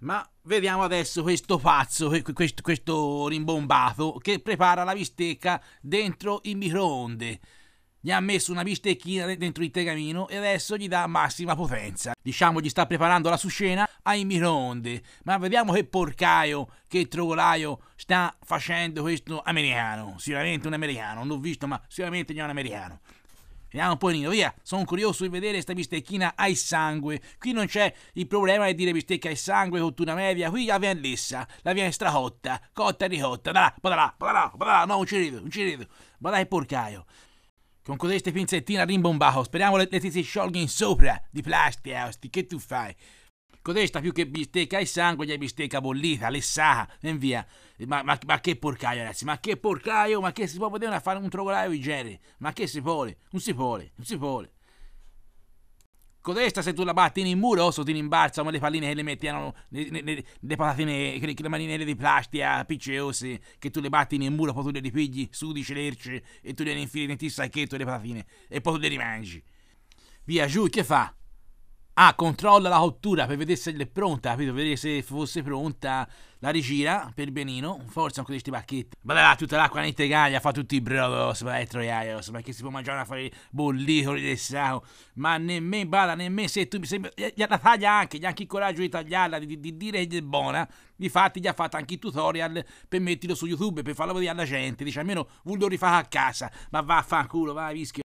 Ma vediamo adesso questo pazzo, questo, questo rimbombato che prepara la bistecca dentro il microonde. Gli ha messo una bistecchina dentro il tegamino e adesso gli dà massima potenza. Diciamo gli sta preparando la suscena ai microonde. Ma vediamo che porcaio, che trovolaio sta facendo questo americano. Sicuramente un americano, non l'ho visto ma sicuramente è un americano. Vediamo un po' Nino, via, sono curioso di vedere questa bistecchina ai sangue. Qui non c'è il problema di dire bistecca ai sangue con una media, qui la viene lessa, la viene stracotta, cotta e ricotta, da là, padalà, padalà, no, non ci rido, non ci rido. Ma dai porcaio. Con queste pinzettine rimbombato, speriamo le, le ti si sciolga in sopra di plastica, osti, che tu fai? Codesta più che bistecca e sangue, gli è bistecca bollita, lessata, e via. Ma, ma, ma, che porcaio, ragazzi, ma che porcaio, ma che si può poter fare un trogolaio di genere? Ma che si vuole? Non si vuole, non si vuole. Codesta se tu la batti in muro, o ti rimbalza come le palline che le mettiano, eh, le, le, le, le patatine, le, le maninelle di plastica, picceose, che tu le batti in muro, poi tu le ripigli, sudici, lerci, e tu le infili in ti sacchetto le patatine, e poi tu le rimangi. Via, giù, che fa? ah, controlla la cottura per vedere se è pronta, capito? Vedere se fosse pronta la rigira per benino. Forza con questi pacchetti. Vabbè, tutta l'acqua in Italia fa tutti i brodos, ma è troiaios, ma che si può mangiare a fare bollicoli del sacco. Ma nemmeno bada, nemmeno se tu mi sembra. Gli La taglia anche, gli ha anche il coraggio di tagliarla, di, di, di dire che è buona. Difatti gli ha fatto anche i tutorial per metterlo su YouTube, per farlo vedere alla gente. Dice almeno, vuol rifare a casa. Ma va a fanculo, vai, vischio.